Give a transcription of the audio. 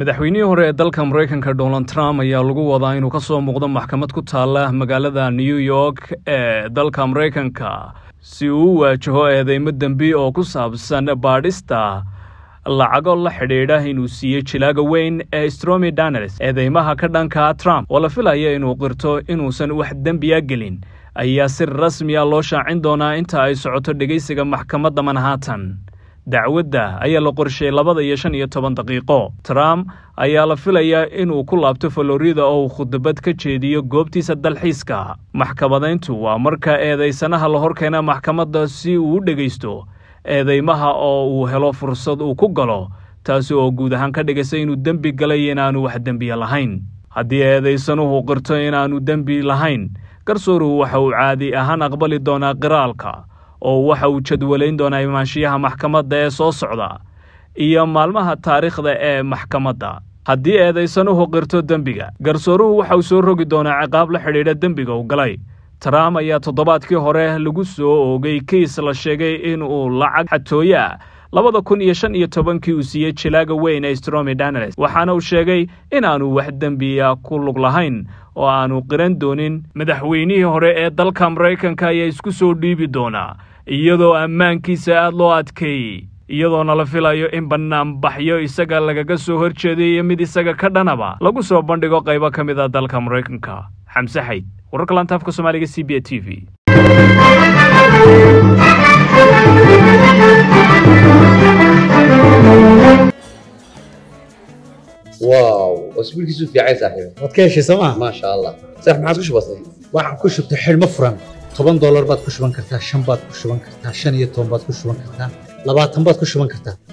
madaxweynihii hore ee dalka maraykanka donald trump ayaa lagu wadaa inuu ka soo muuqdo maxkamad ku taalla magaalada new york ee dalka maraykanka si uu u waajaho eedeymo dembi oo ku saabsan baadhista lacago la xidhiidha inuu siiyey jilaaga weyn ee stromi daneles eedeymaha ka dhanka trump oo la filaya inuu qirto inuusan wax dembiya ah gelin ayaa si rasmiya ah loo shaacin doonaa inta ay socoto dhegaysiga maxkamadda manhattan dacwadda ayaa la qorsheeyey labada iyo shan iyo toban daqiiqo trump ayaa la filayaa inuu ku laabto florida oo uu khudbad ka jeediyo goobtiisa dalxiiska maxkamadayntu waa marka eedaysanaha la horkeena maxkamadda si uu u dhegaysto eedaymaha oo uu helo fursad uu ku galo taasi oo guud ahaan ka dhigaysa inuu dembi galay inaanu wax dembiya lahayn haddii eedaysanuhu qirto inaanu dembi lahayn garsooruhu waxa uu caadi ahaan aqbali doonaa qiraalka oo waxa uu jadwalayn doonaa imaanshiyaha maxkamadda ee soo socda iyo maalmaha taariikhda ee maxkamadda haddii eedaysan u hoqirto dembiga garsooruhu waxa uu soo rogi doonaa ciqaab la xidhiidha dembiga u galay trump ayaa toddobaadkii hore lagu soo oogay kiis la sheegay inuu lacag xatooyaa labada kun iyo shan iyo tobankii uu siiyey jilaaga weyn ee stromi daneles waxaana uu sheegay inaanu wax dembiya ku lug lahayn oo aanu qiran doonin madaxweynihii hore ee dalka maraykanka ayaa isku soo dhiibi doonaa iyadoo ammaankiisa aad loo adkeeyey iyadoona la filayo in bannaanbaxyo isaga lagaga soo horjeeday iyo mid isaga ka dhanaba lagu soo bandhigo qaybo ka mid a ah dalka maraykanka xamse xayd wararka lantaafka soomaaliga c b a t v وسبيلkiisu fiican saaxiibay waad ka heshay soo ma ma sha Allah saaxiib maxaad ku shubatay waxaan ku shubtay xilmo furan toban dollar baad ku shuban kartaa shan baad ku shuban kartaa shan iyo toban baad ku shuban kartaa labaatan baad ku shuban kartaa